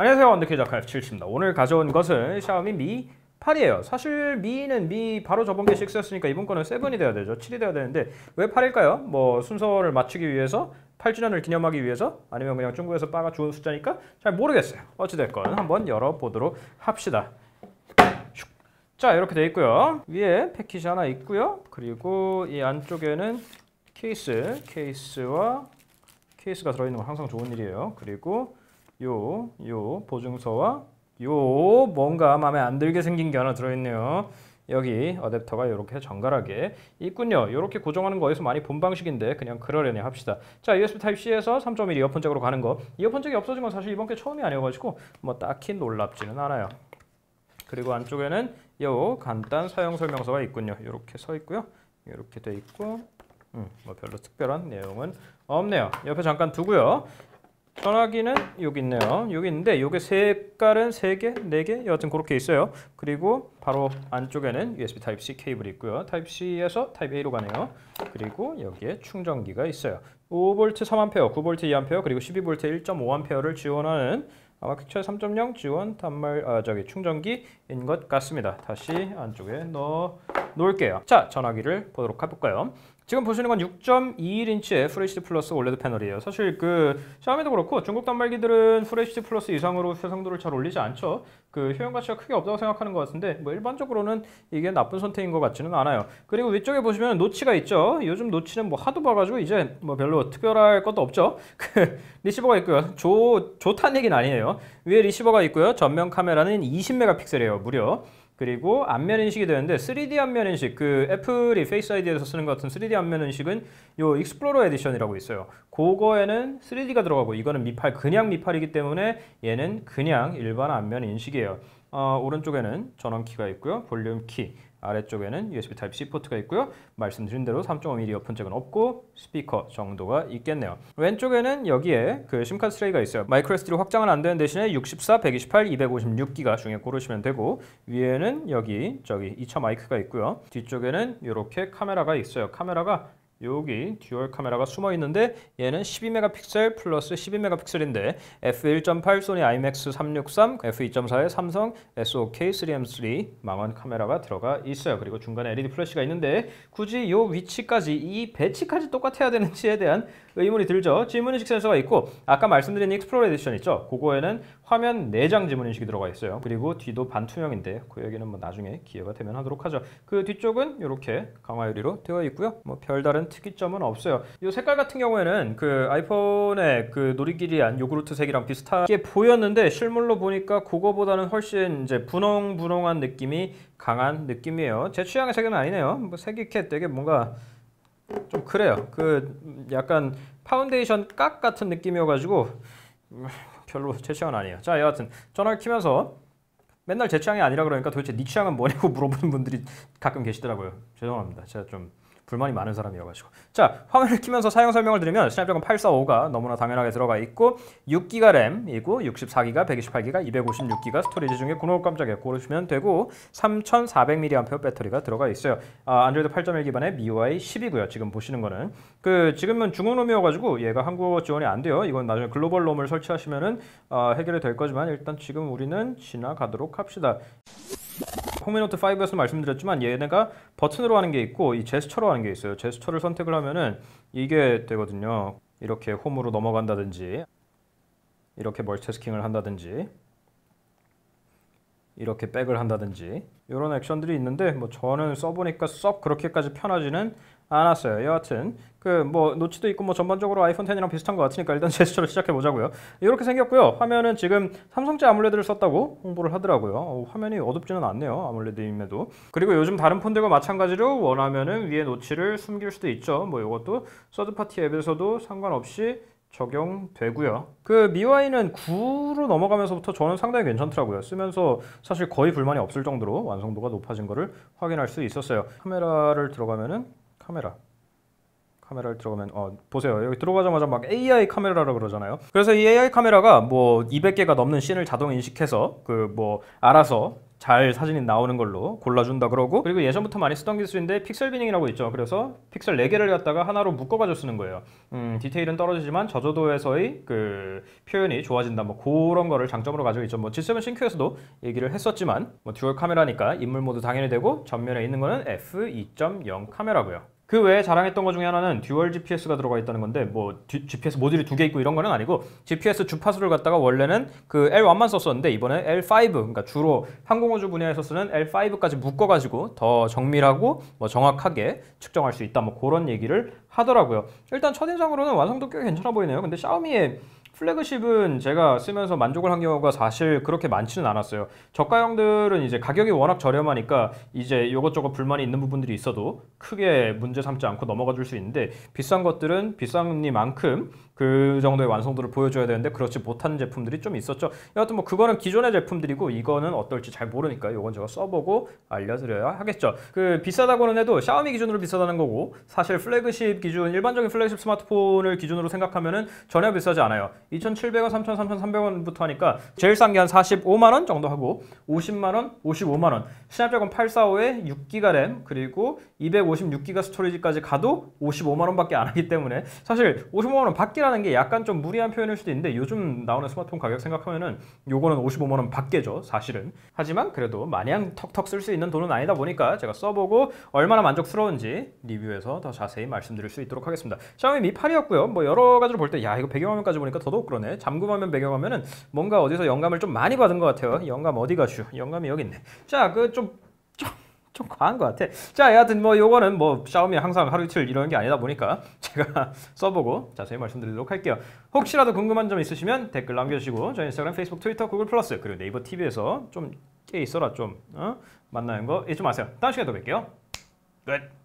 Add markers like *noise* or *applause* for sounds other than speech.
안녕하세요 언더키즈 아카이브 77입니다 오늘 가져온 것은 샤오미 미 8이에요 사실 미는 미 바로 저번 게 6였으니까 이번 거는 7이 돼야 되죠 7이 돼야 되는데 왜 8일까요? 뭐 순서를 맞추기 위해서 8주년을 기념하기 위해서 아니면 그냥 중국에서 빠가 좋은 숫자니까 잘 모르겠어요 어찌됐건 한번 열어보도록 합시다 자 이렇게 돼 있고요 위에 패키지 하나 있고요 그리고 이 안쪽에는 케이스 케이스와 케이스가 들어있는 건 항상 좋은 일이에요 그리고 요, 요 보증서와 요 뭔가 마음에 안 들게 생긴 게 하나 들어있네요. 여기 어댑터가 이렇게 정갈하게 있군요. 이렇게 고정하는 거에서 많이 본 방식인데 그냥 그러려니 합시다. 자, USB Type-C에서 3.1 이어폰 잭으로 가는 거. 이어폰 잭이 없어진 건 사실 이번 게 처음이 아니어가지고 뭐 딱히 놀랍지는 않아요. 그리고 안쪽에는 요 간단 사용 설명서가 있군요. 이렇게 서 있고요. 이렇게 돼 있고 음, 뭐 별로 특별한 내용은 없네요. 옆에 잠깐 두고요. 전화기는 여기 있네요. 여기 있는데 이게 색깔은 3개, 4개 여하튼 그렇게 있어요. 그리고 바로 안쪽에는 USB Type-C 케이블이 있고요. Type-C에서 Type-A로 가네요. 그리고 여기에 충전기가 있어요. 5V 3A, 9V 2A, 그리고 12V 1.5A를 지원하는 아마 퀵철 3.0 지원 단말 아 저기 충전기인 것 같습니다. 다시 안쪽에 넣어 놓을게요. 자, 전화기를 보도록 해볼까요? 지금 보시는 건 6.21인치의 FHD 플러스 올레드 패널이에요. 사실 그 샤오미도 그렇고 중국 단말기들은 FHD 플러스 이상으로 해상도를 잘 올리지 않죠. 그 효용 가치가 크게 없다고 생각하는 것 같은데 뭐 일반적으로는 이게 나쁜 선택인 것 같지는 않아요. 그리고 위쪽에 보시면 노치가 있죠. 요즘 노치는 뭐 하도 봐가지고 이제 뭐 별로 특별할 것도 없죠. *laughs* 그 리시버가 있고요. 좋 좋다는 얘기는 아니에요. 위에 리시버가 있고요. 전면 카메라는 20메가픽셀이에요. 무려. 그리고 안면 인식이 되는데 3D 안면 인식 그 애플이 Face i d 에서 쓰는 것 같은 3D 안면 인식은 요 익스플로러 에디션이라고 있어요. 그거에는 3D가 들어가고 이거는 미팔 그냥 미팔이기 때문에 얘는 그냥 일반 안면 인식이에요. 어, 오른쪽에는 전원 키가 있고요. 볼륨 키. 아래쪽에는 USB Type-C 포트가 있고요. 말씀드린 대로 3.5mm 어폰 잭은 없고 스피커 정도가 있겠네요. 왼쪽에는 여기에 그 심카드 트레이가 있어요. 마이크로 SD로 확장은 안 되는 대신에 64, 128, 256기가 중에 고르시면 되고 위에는 여기 저기 2차 마이크가 있고요. 뒤쪽에는 이렇게 카메라가 있어요. 카메라가 여기 듀얼 카메라가 숨어 있는데 얘는 12메가픽셀 플러스 12메가픽셀인데 f1.8 소니 IMX 363, f2.4의 삼성 SOK 3M3 망원 카메라가 들어가 있어요. 그리고 중간에 LED 플래시가 있는데 굳이 이 위치까지 이 배치까지 똑같아야 되는지에 대한 의문이 들죠. 지문 인식 센서가 있고 아까 말씀드린 익스플로러 에디션 있죠. 그거에는 화면 내장 지문 인식이 들어가 있어요. 그리고 뒤도 반투명인데 그 얘기는 뭐 나중에 기회가 되면 하도록 하죠. 그 뒤쪽은 이렇게 강화 유리로 되어 있고요. 뭐 별다른 특이점은 없어요. 이 색깔 같은 경우에는 그 아이폰의 그 놀이길이 안 요구르트 색이랑 비슷하게 보였는데 실물로 보니까 그거보다는 훨씬 이제 분홍분홍한 느낌이 강한 느낌이에요. 제 취향의 색은 아니네요. 뭐 색이 이렇게 되게 뭔가 좀 그래요. 그 약간 파운데이션 깍 같은 느낌이어가지고 별로 제취향 아니에요. 자 여하튼 전화를 키면서 맨날 제 취향이 아니라 그러니까 도대체 네 취향은 뭐냐고 물어보는 분들이 가끔 계시더라고요. 죄송합니다. 제가 좀 불만이 많은 사람이어가지고 자 화면을 키면서 사용 설명을 드리면 스냅드래곤 845가 너무나 당연하게 들어가 있고 6기가 램이고 64기가, 128기가, 256기가 스토리지 중에 군호 깜짝이야 고르시면 되고 3400mAh 배터리가 들어가 있어요 아, 안드로이드 8.1 기반의 MIUI 10이고요 지금 보시는 거는 그 지금은 중국 롬이어가지고 얘가 한국어 지원이 안 돼요 이건 나중에 글로벌 롬을 설치하시면은 어, 해결이 될 거지만 일단 지금 우리는 지나가도록 합시다 코미노트 5에서 말씀드렸지만 얘네가 버튼으로 하는 게 있고 이 제스처로 하는 게 있어요. 제스처를 선택을 하면은 이게 되거든요. 이렇게 홈으로 넘어간다든지 이렇게 멀티태스킹을 한다든지 이렇게 백을 한다든지 이런 액션들이 있는데 뭐 저는 써보니까 썩 그렇게까지 편하지는 않았어요. 여하튼 그 뭐 노치도 있고 뭐 전반적으로 아이폰 10이랑 비슷한 것 같으니까 일단 *laughs* 제스처를 시작해 보자고요. 이렇게 생겼고요. 화면은 지금 삼성제 아몰레드를 썼다고 홍보를 하더라고요. 어, 화면이 어둡지는 않네요. 아몰레드임에도. 그리고 요즘 다른 폰들과 마찬가지로 원하면은 위에 노치를 숨길 수도 있죠. 뭐 이것도 서드파티 앱에서도 상관없이 적용되고요. 그 MIUI는 9로 넘어가면서부터 저는 상당히 괜찮더라고요. 쓰면서 사실 거의 불만이 없을 정도로 완성도가 높아진 거를 확인할 수 있었어요. 카메라를 들어가면은 카메라 카메라를 들어가면 어 보세요 여기 들어가자마자 막 AI 카메라라 고 그러잖아요 그래서 이 AI 카메라가 뭐 200개가 넘는 씬을 자동 인식해서 그 뭐 알아서 잘 사진이 나오는 걸로 골라준다 그러고 그리고 예전부터 많이 쓰던 기술인데 픽셀 비닝이라고 있죠 그래서 픽셀 4개를 갖다가 하나로 묶어가지고 쓰는 거예요 음, 디테일은 떨어지지만 저조도에서의 그 표현이 좋아진다 뭐 그런 거를 장점으로 가지고 있죠 뭐 G7 신크에서도 얘기를 했었지만 뭐 듀얼 카메라니까 인물 모드 당연히 되고 전면에 있는 거는 f2.0 카메라고요 그 외에 자랑했던 것 중에 하나는 듀얼 GPS가 들어가 있다는 건데 뭐 GPS 모듈이 두 개 있고 이런 거는 아니고 GPS 주파수를 갖다가 원래는 그 L1만 썼었는데 이번에 L5 그러니까 주로 항공우주 분야에서 쓰는 L5까지 묶어가지고 더 정밀하고 뭐 정확하게 측정할 수 있다 뭐 그런 얘기를 하더라고요. 일단 첫인상으로는 완성도 꽤 괜찮아 보이네요. 근데 샤오미의 플래그십은 제가 쓰면서 만족을 한 경우가 사실 그렇게 많지는 않았어요. 저가형들은 이제 가격이 워낙 저렴하니까 이제 요것저것 불만이 있는 부분들이 있어도 크게 문제 삼지 않고 넘어가 줄 수 있는데 비싼 것들은 비싼이만큼 그 정도의 완성도를 보여줘야 되는데 그렇지 못하는 제품들이 좀 있었죠. 여하튼 뭐 그거는 기존의 제품들이고 이거는 어떨지 잘 모르니까 요건 제가 써보고 알려드려야 하겠죠. 그 비싸다고는 해도 샤오미 기준으로 비싸다는 거고 사실 플래그십 기준 일반적인 플래그십 스마트폰을 기준으로 생각하면은 전혀 비싸지 않아요. 2,700원, 3,000원, 3,300원부터 하니까 제일 싼 게 한 45만 원 정도 하고 50만 원, 55만 원. 스냅드래곤 845에 6기가 램 그리고 256기가 스토리지까지 가도 55만 원밖에 안 하기 때문에 사실 55만 원 밖이라는 게 약간 좀 무리한 표현일 수도 있는데 요즘 나오는 스마트폰 가격 생각하면은 요거는 55만 원 밖에죠, 사실은. 하지만 그래도 마냥 턱턱 쓸 수 있는 돈은 아니다 보니까 제가 써보고 얼마나 만족스러운지 리뷰에서 더 자세히 말씀드릴 수 있도록 하겠습니다. 샤오미 미 8이었고요. 뭐 여러 가지로 볼 때 야 이거 배경화면까지 보니까 더더 오 그러네 잠금화면 배경화면은 뭔가 어디서 영감을 좀 많이 받은 것 같아요 영감 어디 가슈 영감이 여기 있네 자 그 좀 좀, 좀 과한 것 같아. 자, 여하튼 뭐 요거는 뭐 샤오미 항상 하루 이틀 이런게 아니다 보니까 *laughs* 제가 써보고 자세히 말씀드리도록 할게요. 혹시라도 궁금한 점 있으시면 댓글 남겨주시고 저희 인스타그램, 페이스북, 트위터, 구글 플러스 그리고 네이버 TV에서 좀깨 있어라 좀 어? 만나는 거 잊지 마세요. 다음 시간에 또 뵐게요. 끝.